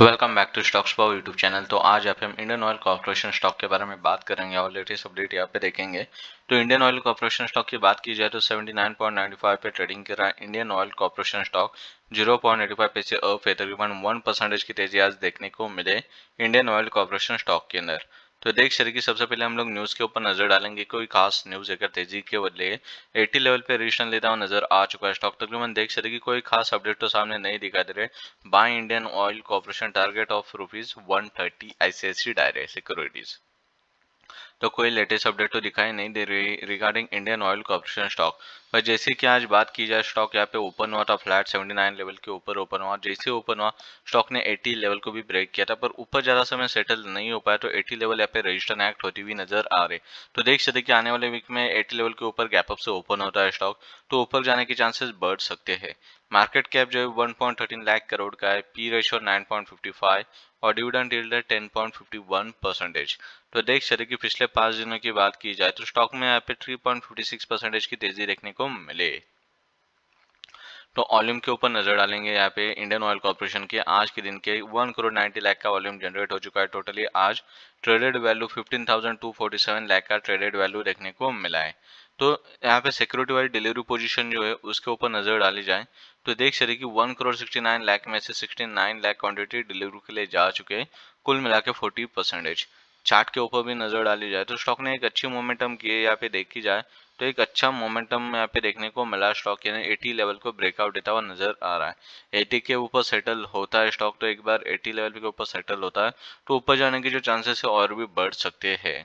welcome back to stocks power YouTube channel तो आज आप हम इंडियन ऑयल कॉर्पोरेशन स्टॉक के बारे में बात करेंगे और लेटेस्ट अपडेट यहाँ पे देखेंगे तो इंडियन ऑयल कॉर्पोरेशन स्टॉक की बात की जाए तो 79.95 पे ट्रेडिंग कर रहा है इंडियन ऑयल कॉर्पोरेशन स्टॉक 0.85 पे से अप है तकरीबन वन परसेंटेज की तेजी आज देखने को मिले इंडियन ऑयल कॉर्पोरेशन स्टॉक के अंदर तो देख सर की सबसे पहले हम लोग न्यूज़ के ऊपर नज़र डालेंगे कोई खास न्यूज़ अगर तेजी के बदले 80 लेवल पे रिजिशन लेता हुआ नज़र आ चुका है स्टॉक तकरीबन देख सर की कोई खास अपडेट तो सामने नहीं दिखा दे रहे buy Indian Oil Corporation target of rupees one thirty Direct Securities तो कोई लेटेस्ट अपडेट तो दिखाई नहीं दे रही regarding Indian Oil Corporation stock पर जैसे कि आज बात की जाए स्टॉक यहाँ पे ओपन हुआ था फ्लैट 79 लेवल के ऊपर ओपन हुआ जैसे ओपन हुआ स्टॉक ने 80 लेवल को भी ब्रेक किया था पर ऊपर ज़्यादा समय सेटल नहीं हो पाया तो 80 लेवल यहाँ पे रजिस्टर एक्ट होती हुई नजर आ रही तो देख सकते कि आने वाले वीक में 80 लेवल के ऊपर गैप अप से ओपन होता है स्टॉक तो ऊपर जाने के चांसेस बढ़ सकते है मार्केट कैप जो है वन लाख करोड़ का है पी रेशो नाइन और डिविडेंड यील्ड है 10.51 परसेंटेज तो देख चले कि पिछले पांच दिनों की बात की जाए तो स्टॉक में यहाँ पे 3.56 परसेंटेज की तेजी देखने को मिले तो वॉल्यूम के ऊपर नजर डालेंगे यहाँ पे इंडियन ऑयल कॉर्पोरेशन के आज के दिन के वन करोड़ नाइन्टी लाख का वॉल्यूम जनरेट हो चुका है टोटली आज traded value fifteen thousand two forty seven lakh का ट्रेडेड वैल्यू देखने को मिला है तो यहाँ पे सिक्योरिटी वाली डिलीवरी पोजीशन जो है उसके ऊपर नजर डाली जाए तो देख सके कि one crore sixty nine lakh में से sixty nine lakh quantity delivery के लिए जा चुके हैं कुल मिला के फोर्टी परसेंटेज चार्ट के ऊपर भी नज़र डाली जाए तो स्टॉक ने एक अच्छी मोमेंटम की है यहाँ पे देखी जाए तो एक अच्छा मोमेंटम यहाँ पे देखने को मिला स्टॉक यानी एटी लेवल को ब्रेकआउट देता हुआ नजर आ रहा है एटी के ऊपर सेटल होता है स्टॉक तो एक बार एटी लेवल के ऊपर सेटल होता है तो ऊपर जाने के जो चांसेस है और भी बढ़ सकते हैं